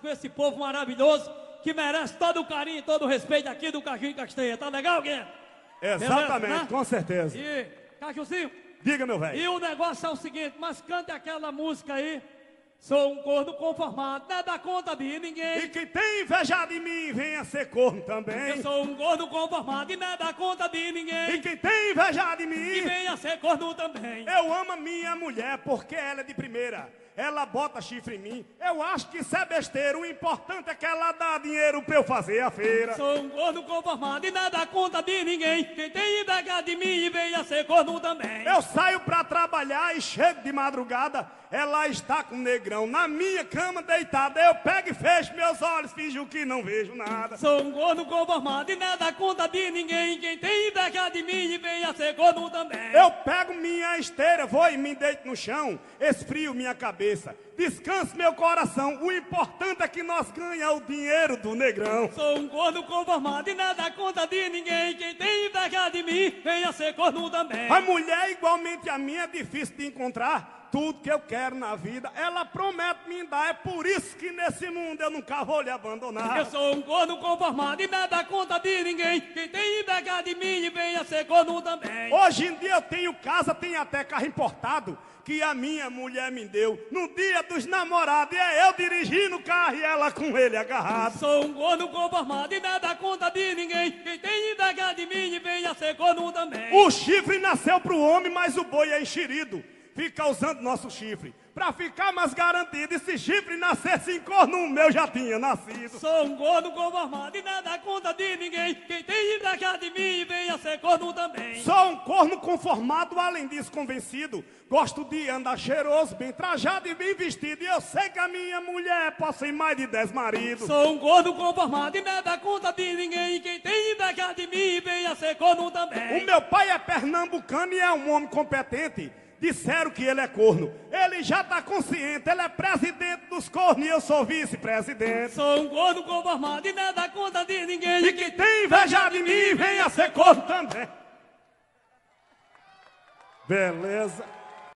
com esse povo maravilhoso que merece todo o carinho e todo o respeito aqui do Caju Castanha. Tá legal, Guilherme? Exatamente, né? com certeza. E, Cajuzinho. Diga, meu velho. E o negócio é o seguinte, mas cante aquela música aí. Sou um corno conformado, não é dá conta de ninguém. E quem tem inveja de mim, venha ser corno também. Eu sou um corno conformado e não é dá conta de ninguém. E quem tem inveja de mim, e venha ser corno também. Eu amo a minha mulher porque ela é de primeira ela bota chifre em mim. Eu acho que isso é besteira. O importante é que ela dá dinheiro pra eu fazer a feira. Sou um gordo conformado e nada conta de ninguém. Quem tem ideia de mim e venha ser gordo também. Eu saio pra trabalhar e chego de madrugada. Ela está com o negrão na minha cama deitada. Eu pego e fecho meus olhos, finjo que não vejo nada. Sou um gordo conformado e nada conta de ninguém. Quem tem ideia de mim e venha ser gordo também. Eu pego minha esteira, vou e me deito no chão. Esfrio minha cabeça cabeça. Descanse meu coração. O importante é que nós ganhamos o dinheiro do negrão. Sou um gordo conformado e nada conta de ninguém. Quem tem inveja de mim, venha ser corno também. A mulher igualmente a minha é difícil de encontrar tudo que eu quero na vida. Ela promete me dar, é por isso que nesse mundo eu nunca vou lhe abandonar. Eu sou um corno conformado e não dá conta de ninguém. Quem tem inveja de mim venha ser corno também. Hoje em dia eu tenho casa, tenho até carro importado que a minha mulher me deu no dia dos namorados. E é eu dirigindo o carro e ela com ele agarrado. Sou um gordo conformado e não dá conta de ninguém. Quem tem indagar de mim venha ser corno também. O chifre nasceu pro homem, mas o boi é enxerido fica usando nosso chifre. Pra ficar mais garantido, esse chifre nascesse em corno, o meu já tinha nascido. Sou um gordo conformado e e nada conta de ninguém. Quem tem ir pra de mim, venha ser corno também. Sou um corno conformado, além disso convencido. Gosto de andar cheiroso, bem trajado e bem vestido. E eu sei que a minha mulher possui mais de dez maridos. Sou um gordo conformado e nada conta de ninguém. Quem tem ir pra de mim, venha ser corno também. O meu pai é pernambucano e é um homem competente disseram que ele é corno. Ele já tá consciente, ele é presidente dos cornos e eu sou vice-presidente. Sou um corno conformado e não dá conta de ninguém. E que tem inveja de mim, venha ser corno também. Beleza.